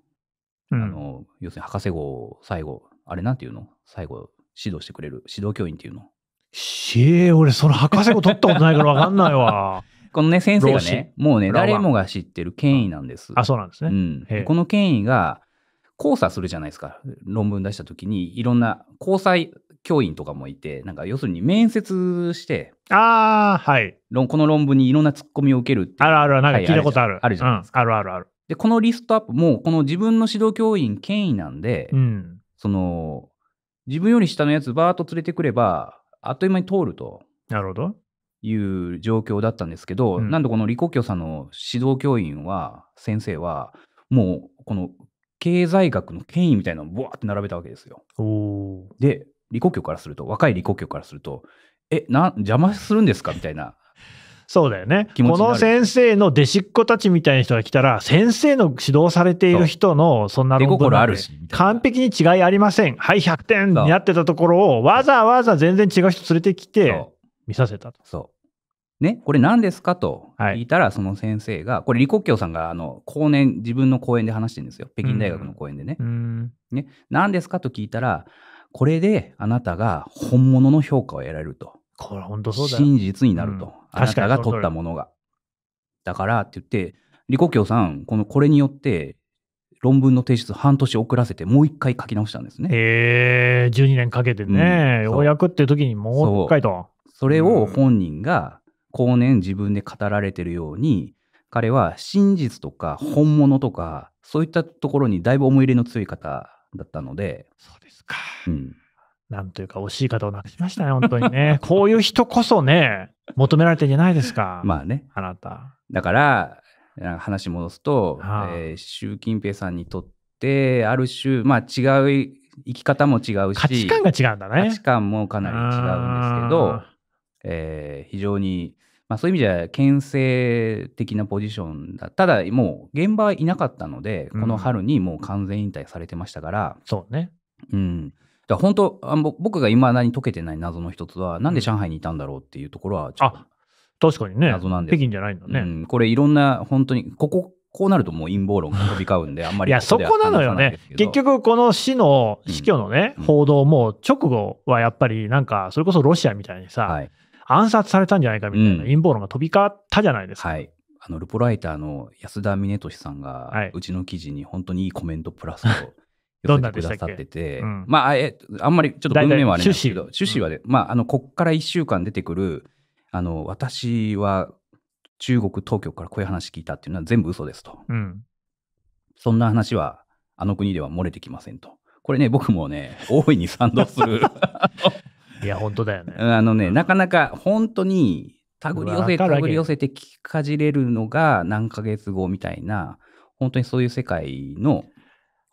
うん、あの、要するに博士号を最後、あれなんていうの最後、指導してくれる、指導教員っていうの。しえ、俺、その博士号取ったことないから分かんないわ。このね、先生がね、もうね、誰もが知ってる権威なんです。あ、そうなんですね。うん、この権威が、交差するじゃないですか。論文出した時に、いろんな交際教員とかもいて、なんか要するに面接して、ああ、はい。この論文にいろんなツッコミを受けるあるある、なんか聞いたことある。あるじゃないですか。あるあるある。で、このリストアップも、この自分の指導教員権威なんで、うん、その、自分より下のやつバーっと連れてくれば、あっという間に通ると。なるほど。いう状況だったんですけど、うん、なんとこの李克強さんの指導教員は、先生は、もうこの経済学の権威みたいなのをブって並べたわけですよ。で、理工強からすると、若い理工局からすると、え、な邪魔するんですかみたいな。そうだよね。この先生の弟子っ子たちみたいな人が来たら、先生の指導されている人の、そんな論文なんで完璧に違いありません。はい、100点になってたところを、わざわざ全然違う人連れてきて、見させたと。そう。ね、これ何ですかと聞いたら、その先生が、はい、これ李克強さんがあの後年自分の講演で話してるんですよ。北京大学の講演でね。うん、ね何ですかと聞いたら、これであなたが本物の評価を得られると。これ本当そうだ真実になると、うん。あなたが取ったものが。だからって言って、李克強さん、このこれによって、論文の提出半年遅らせてもう一回書き直したんですね。へえ12年かけてね、うん、ようやくっていう時にもう一回と。それを本人が後年自分で語られてるように彼は真実とか本物とかそういったところにだいぶ思い入れの強い方だったのでそうですか、うん、なんというか惜しい方をなくしましたね本当にね こういう人こそね求められてんじゃないですかまあねあなただから話戻すと、はあ、えー、習近平さんにとってある種まあ違う生き方も違うし価値観が違うんだね価値観もかなり違うんですけどえー、非常に、まあ、そういう意味じゃ牽制的なポジションだただもう現場はいなかったので、うん、この春にもう完全引退されてましたからそうねうんだ本当あ僕がいまだに解けてない謎の一つは、なんで上海にいたんだろうっていうところはちょっと、うん、確かにね、謎なん北京じゃないんだね、うん、これ、いろんな、本当に、こここうなるともう陰謀論が飛び交うんで、あんまりいや、そこなのよね。結局、この死の死去のね、うん、報道も直後はやっぱり、なんか、それこそロシアみたいにさ、はい、暗殺されたんじゃないかみたいな陰謀論が飛び交ったじゃないですか。うん、はいあのルポライターの安田峰俊さんが、はい、うちの記事に本当にいいコメントプラスを寄せてくださってて、うん、まあえあんまりちょっと文面はあれなんですけど趣旨はで、うん、まああのこっから1週間出てくるあの私は中国当局からこういう話聞いたっていうのは全部嘘ですと、うん、そんな話はあの国では漏れてきませんとこれね僕もね大いに賛同する いや、本当だよね。あのね、なかなか本当に手繰り寄せ、手繰り寄せてかじれるのが何ヶ月後みたいな、本当にそういう世界の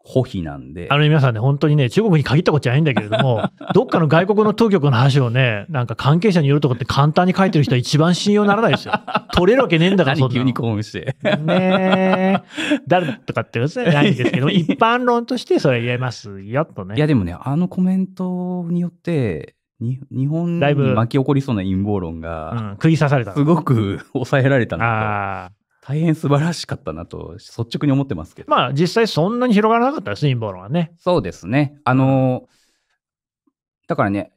保秘なんで。あの皆さんね、本当にね、中国に限ったことじゃないんだけれども、どっかの外国の当局の話をね、なんか関係者によるとかって簡単に書いてる人は一番信用ならないですよ。取れるわけねえんだから、そんな急に興奮して。ねえ。誰とかってことじゃないんですけど、一般論としてそれ言えますよ、とね。いや、でもね、あのコメントによって、日本に巻き起こりそうな陰謀論が、うん、食い刺された。すごく 抑えられたなと。大変素晴らしかったなと、率直に思ってますけど。まあ、実際そんなに広がらなかったですね、陰謀論はね。そうですね。あの、だからね、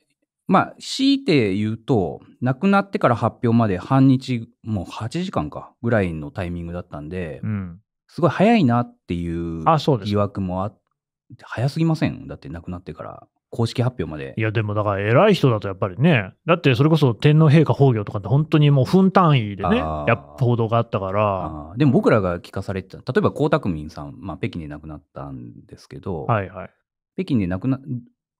まあ、強いて言うと、亡くなってから発表まで半日、もう8時間か、ぐらいのタイミングだったんで、うん、すごい早いなっていう疑惑もあって、早すぎませんだって亡くなってから公式発表まで。いや、でもだから偉い人だとやっぱりね、だってそれこそ天皇陛下崩御とかって本当にもう分単位でね、やっ報道があったから。でも僕らが聞かされてた、例えば江沢民さん、まあ、北京で亡くなったんですけど、はいはい、北京で亡くな、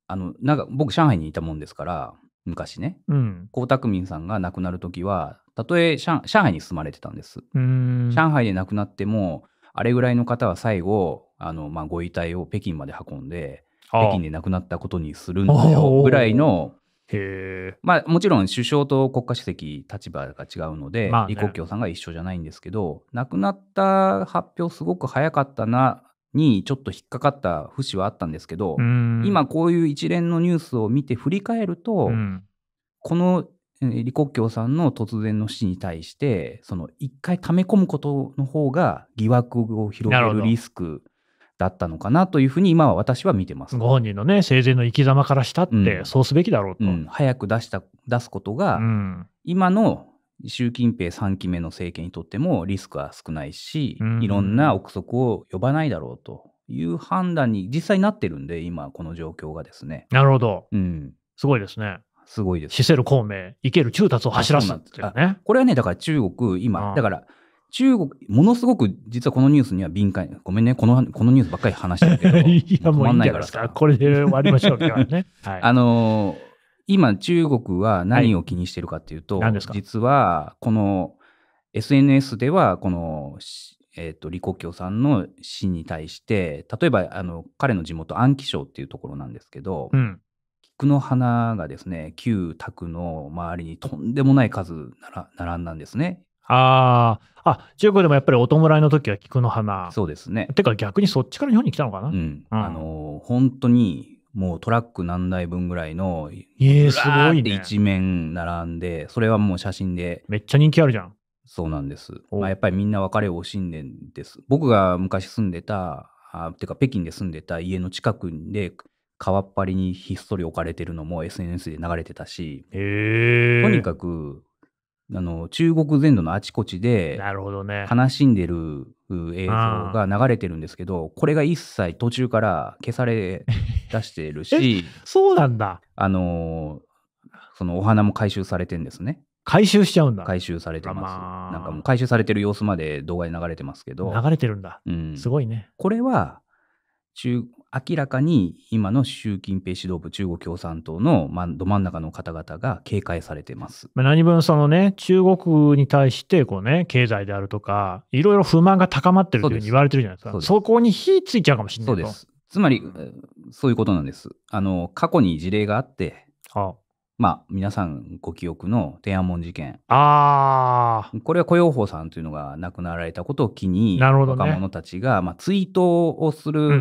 あのなんか僕、上海にいたもんですから、昔ね、江、うん、沢民さんが亡くなるときは、たとえ上海に住まれてたんです。上海で亡くなっても、あれぐらいの方は最後、あのまあ、ご遺体を北京まで運んで、北京で亡くなったことにするんだよぐらいのへまあ、もちろん首相と国家主席立場が違うので、まあね、李克強さんが一緒じゃないんですけど亡くなった発表すごく早かったなにちょっと引っかかった節はあったんですけど今こういう一連のニュースを見て振り返ると、うん、この李克強さんの突然の死に対してその一回溜め込むことの方が疑惑を広げるリスクだったのかなというふうに今は私は見てます。ご本人のね、生前の生き様からしたって、そうすべきだろうと。うん早く出した、出すことが、今の習近平3期目の政権にとってもリスクは少ないし、いろんな憶測を呼ばないだろうという判断に実際になってるんで、今、この状況がですね。なるほど。うん、すごいですね。すごいです。死せる孔明、生ける中達を走らすっていうね。これはね、だから中国、今、だから、中国、ものすごく実はこのニュースには敏感、ごめんね、このこのニュースばっかり話してるけど、いやもういいからいいですか、これで終わりましょうね。はい、あのー、今、中国は何を気にしてるかっていうと、はい、実はこの SNS では、この、えーと、李克強さんの死に対して、例えばあの彼の地元、安徽省っていうところなんですけど、うん菊の花がですね、旧宅の周りにとんでもない数並んだんですね。ああ、あ、中国でもやっぱりお弔いの時は菊の花。そうですね。てか逆にそっちから日本に来たのかな。うん。うん、あのー、本当に、もうトラック何台分ぐらいの、ええ、すごいね。一面並んで、それはもう写真で。めっちゃ人気あるじゃん。そうなんです。まあ、やっぱりみんな別れを惜しんでんです。僕が昔住んでた、あてか北京で住んでた家の近くで、川っぱりにひっそり置かれてるのも SNS で流れてたし、とにかくあの中国全土のあちこちで悲しんでる映像が流れてるんですけど、これが一切途中から消され出してるし そうなんだあのそのお花も回収されてんですね回収しちゃうんだ回収されてます、まあ、なんかもう回収されてる様子まで動画で流れてますけど流れてるんだ、うん、すごいねこれは中明らかに今の習近平指導部、中国共産党の、ま、ど真ん中の方々が警戒されてます。何分そのね、中国に対してこう、ね、経済であるとか、いろいろ不満が高まってるというふうに言われてるじゃないですか、そこに火ついちゃうかもしれないそうです。つまり、そういうことなんです。あの過去に事例があって、はあ、まあ、皆さんご記憶の天安門事件。あこれは雇用法さんというのが亡くなられたことを機に、ね、若者たちが、まあ、追悼をする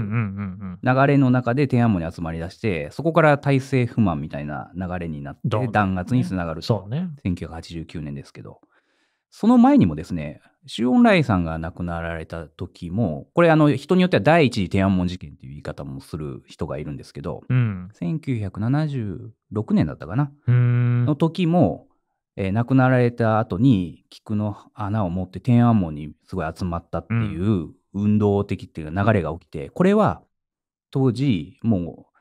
流れの中で天安門に集まりだして、そこから体制不満みたいな流れになって、弾圧につながると、ね、1989年ですけど、その前にもですね、周恩来さんが亡くなられた時も、これあの人によっては第一次天安門事件っていう言い方もする人がいるんですけど、うん、1976年だったかなの時も、えー、亡くなられた後に菊の穴を持って天安門にすごい集まったっていう運動的っていう流れが起きて、これは当時もう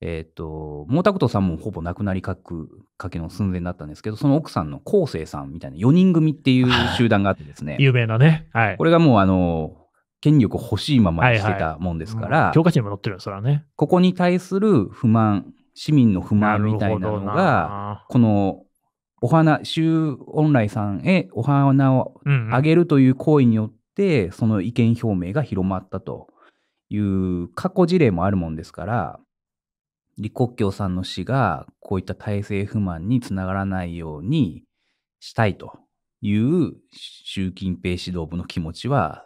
えっ、ー、と、毛沢東さんもほぼ亡くなりかけの寸前だったんですけど、その奥さんの昴生さんみたいな4人組っていう集団があってですね。有名なね。はい。これがもうあの、権力欲しいままにしてたもんですから、はいはいうん、教科書にも載ってるんですね。ここに対する不満、市民の不満みたいなのが、このお花、周恩来さんへお花をあげるという行為によって、うんうん、その意見表明が広まったという過去事例もあるもんですから、李克強さんの死がこういった体制不満につながらないようにしたいという習近平指導部の気持ちは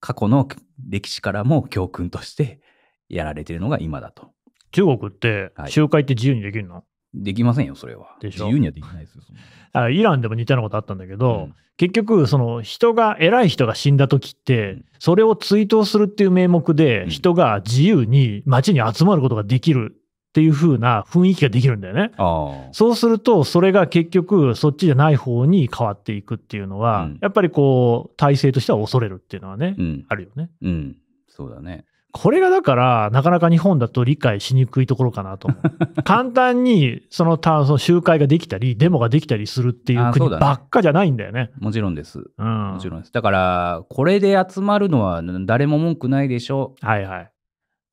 過去の歴史からも教訓としてやられてるのが今だと。中国って集会って自由にできるの、はい、できませんよ、それは。自由にはできないですよ。あイランでも似たようなことあったんだけど、うん、結局、その人が、偉い人が死んだ時って、うん、それを追悼するっていう名目で、人が自由に街に集まることができるっていう風な雰囲気ができるんだよね。そうすると、それが結局、そっちじゃない方に変わっていくっていうのは、うん、やっぱりこう、体制としては恐れるっていうのはね、うん、あるよね。うん、そうだね。これがだから、なかなか日本だと理解しにくいところかなと思う。簡単にそのたその集会ができたり、デモができたりするっていう国ばっかじゃないんだよね。ねもちろんです。うん、もちろんです。だから、これで集まるのは誰も文句ないでしょ。はいはい。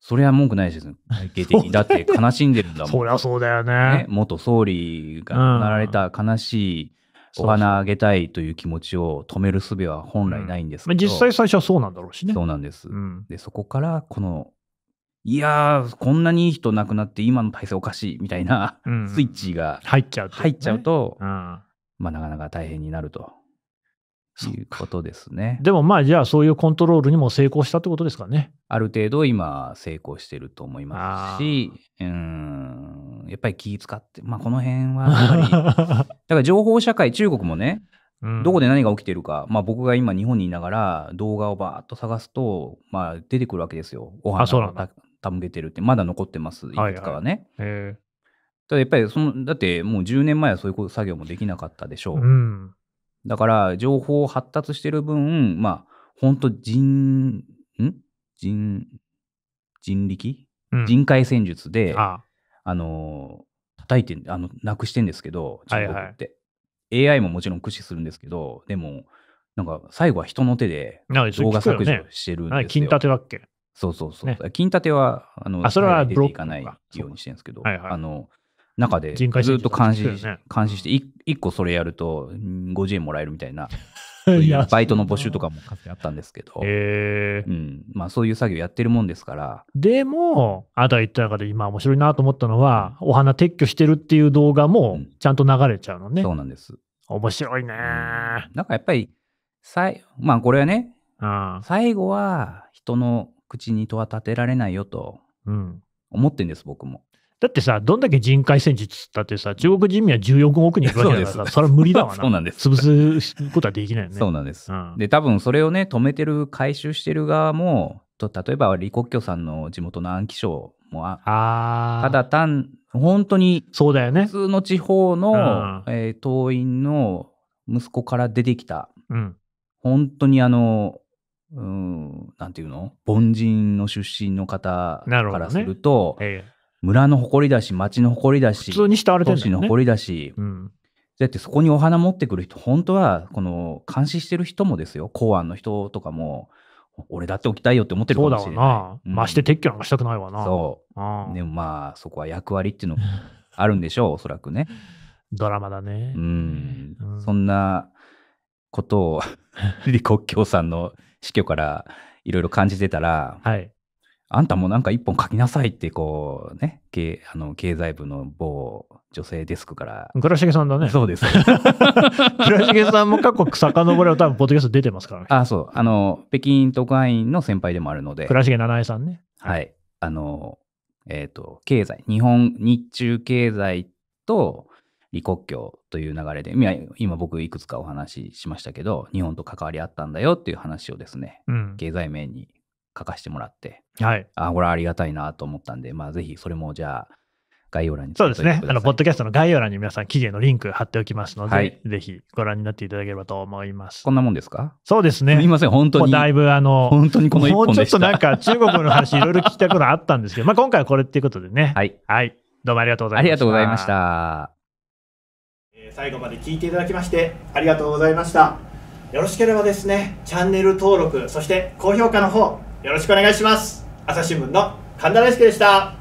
それは文句ないですよ、体系的に。だって悲しんでるんだもん。そりゃそうだよね、ね、元総理がなられた悲しい、お花あげたいという気持ちを止める術は本来ないんですけど、うん、実際最初はそうなんだろうしね。そうなんです。うん、で、そこから、この、いやー、こんなにいい人亡くなって今の体制おかしいみたいな、スイッチが入っちゃうと、入っちゃうと、まあ、なかなか大変になると。いうことですね。でもまあ、じゃあそういうコントロールにも成功したってことですかね。ある程度今、成功してると思いますし、うん、やっぱり気使って、まあこの辺は だから情報社会、中国もね、うん、どこで何が起きてるか、まあ、僕が今日本にいながら動画をバーッと探すと、まあ、出てくるわけですよ。お花をたむけてるって、まだ残ってます、いくつかはね。はいはい、ただやっぱりその、だってもう10年前はそういう作業もできなかったでしょう。うん、だから、情報発達してる分、まあ、ほんと人、ん人、人力、うん、人海戦術で、あの、叩いてあの、なくしてんですけど、中国って、はいはい。AI ももちろん駆使するんですけど、でも、なんか最後は人の手で動画削除してるんですよ。金立てだっけそうそうそう。ね、金立ては、あの、あそれはブロックいかないようにしてるんですけど、はいはい、あの、中でずっと監視,、監視して1、個それやると50円もらえるみたいな、いバイトの募集とかもかつてあったんですけど、えうんまあ、そういう作業やってるもんですから。でも、あとた言った中で今面白いなと思ったのは、お花撤去してるっていう動画もちゃんと流れちゃうのね。うん、そうなんです。面白いね、うん、なんかやっぱり、さいまあこれはね、うん、最後は人の口に戸は立てられないよと思ってんです、僕も。だってさ、どんだけ人海戦術ったってさ、中国人民は14億人いるわけだからさ、それは無理だわな。そうなんです。潰すことはできないよね。そうなんです。うん、で、多分それをね、止めてる、回収してる側も、と例えば李克強さんの地元の安徽省もあ、ただ単、本当に、そうだよね。普通の地方の、ね、うん、えー、党員の息子から出てきた、うん、本当にあの、うん、なんていうの凡人の出身の方からすると、るねええ、村の誇りだし、町の誇りだし、普通にる都市の誇りだし、うん。だってそこにお花持ってくる人、本当は、この、監視してる人もですよ、公安の人とかも、俺だって置きたいよって思ってるかもしれない。な。うんまして撤去なんかしたくないわな。そうう。でもまあ、そこは役割っていうのもあるんでしょう、おそらくね。ドラマだねう。んうんそんなことを李克強さんの死去からいろいろ感じてたら、はい。あんたもなんか一本書きなさいってこうね、経あの経済部の某女性デスクから。倉重さんだね。そうです。倉重さんも過去遡れを多分ポッドキャスト出てますからね。あ、そう。あの、北京特派員の先輩でもあるので。倉重七重さんね。はい。あの、えっ、ー、と、経済、日本、日中経済と李克強という流れで、今僕いくつかお話ししましたけど、日本と関わりあったんだよっていう話をですね、うん、経済面に書かせてもらって、はい、あこれありがたいなと思ったんで、まあ、ぜひそれもじゃあ、概要欄にそうですねあの、ポッドキャストの概要欄に皆さん、企業のリンク貼っておきますので、はい、ぜひご覧になっていただければと思います。こんなもんですかそうですね。すみません、本当に。だいぶ、あの、本当にこのもうちょっとなんか、中国の話、いろいろ聞きたいことあったんですけど、まあ、今回はこれっていうことでね。はい。はい。どうもありがとうございました。ありがとうございました。最後まで聞いていただきまして、ありがとうございました。よろしければですね、チャンネル登録、そして高評価の方、よろしくお願いします朝日新聞の神田大輔でした